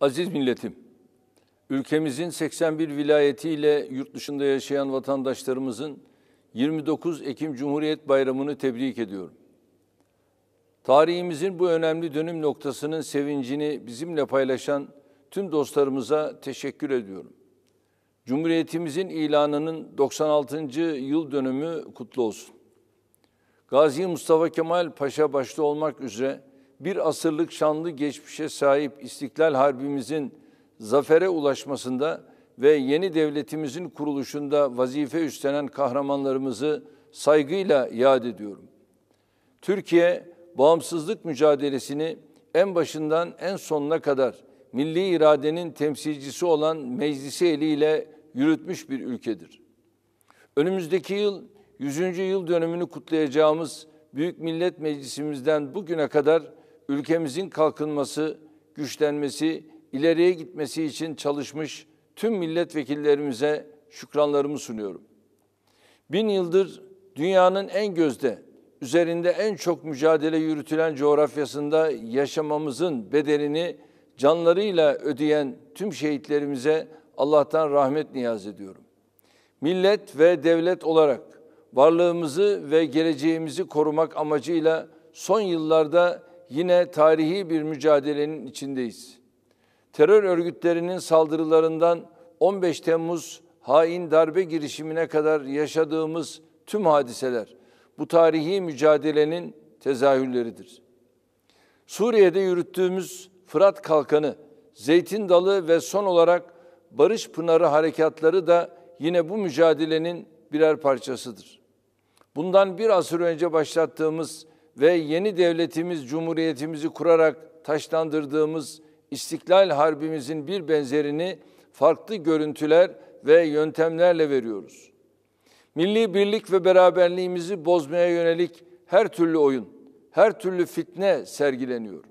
Aziz milletim, ülkemizin 81 vilayetiyle yurt dışında yaşayan vatandaşlarımızın 29 Ekim Cumhuriyet Bayramı'nı tebrik ediyorum. Tarihimizin bu önemli dönüm noktasının sevincini bizimle paylaşan tüm dostlarımıza teşekkür ediyorum. Cumhuriyetimizin ilanının 96. yıl dönümü kutlu olsun. Gazi Mustafa Kemal Paşa başta olmak üzere bir asırlık şanlı geçmişe sahip İstiklal Harbimizin zafere ulaşmasında ve yeni devletimizin kuruluşunda vazife üstlenen kahramanlarımızı saygıyla yad ediyorum. Türkiye bağımsızlık mücadelesini en başından en sonuna kadar milli iradenin temsilcisi olan meclisi eliyle yürütmüş bir ülkedir. Önümüzdeki yıl 100. yıl dönümünü kutlayacağımız Büyük Millet Meclisimizden bugüne kadar ülkemizin kalkınması, güçlenmesi, ileriye gitmesi için çalışmış tüm milletvekillerimize şükranlarımı sunuyorum. Bin yıldır dünyanın en gözde, üzerinde en çok mücadele yürütülen coğrafyasında yaşamamızın bedelini canlarıyla ödeyen tüm şehitlerimize Allah'tan rahmet niyaz ediyorum. Millet ve devlet olarak varlığımızı ve geleceğimizi korumak amacıyla son yıllarda yine tarihi bir mücadelenin içindeyiz. Terör örgütlerinin saldırılarından 15 Temmuz hain darbe girişimine kadar yaşadığımız tüm hadiseler bu tarihi mücadelenin tezahürleridir. Suriye'de yürüttüğümüz Fırat Kalkanı, Zeytin Dalı ve son olarak Barış Pınarı harekatları da yine bu mücadelenin birer parçasıdır. Bundan bir asır önce başlattığımız ve yeni devletimiz cumhuriyetimizi kurarak taşlandırdığımız İstiklal Harbimizin bir benzerini farklı görüntüler ve yöntemlerle veriyoruz. Milli birlik ve beraberliğimizi bozmaya yönelik her türlü oyun, her türlü fitne sergileniyor.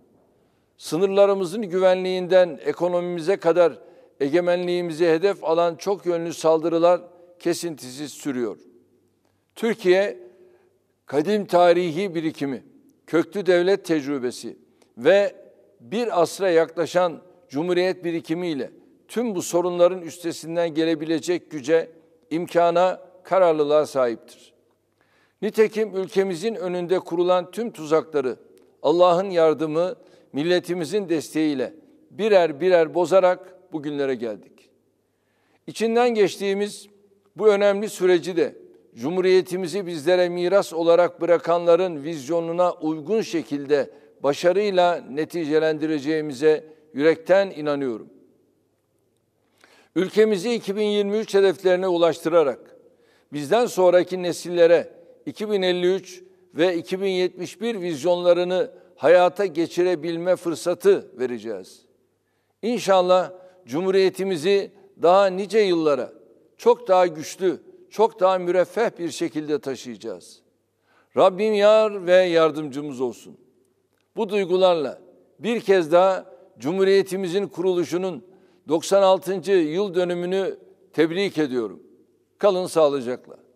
Sınırlarımızın güvenliğinden ekonomimize kadar egemenliğimizi hedef alan çok yönlü saldırılar kesintisiz sürüyor. Türkiye kadim tarihi birikimi, köklü devlet tecrübesi ve bir asra yaklaşan cumhuriyet birikimiyle tüm bu sorunların üstesinden gelebilecek güce, imkana, kararlılığa sahiptir. Nitekim ülkemizin önünde kurulan tüm tuzakları Allah'ın yardımı, milletimizin desteğiyle birer birer bozarak bugünlere geldik. İçinden geçtiğimiz bu önemli süreci de Cumhuriyetimizi bizlere miras olarak bırakanların vizyonuna uygun şekilde başarıyla neticelendireceğimize yürekten inanıyorum. Ülkemizi 2023 hedeflerine ulaştırarak bizden sonraki nesillere 2053 ve 2071 vizyonlarını hayata geçirebilme fırsatı vereceğiz. İnşallah Cumhuriyetimizi daha nice yıllara çok daha güçlü, çok daha müreffeh bir şekilde taşıyacağız. Rabbim yar ve yardımcımız olsun. Bu duygularla bir kez daha Cumhuriyetimizin kuruluşunun 96. yıl dönümünü tebrik ediyorum. Kalın sağlıcakla.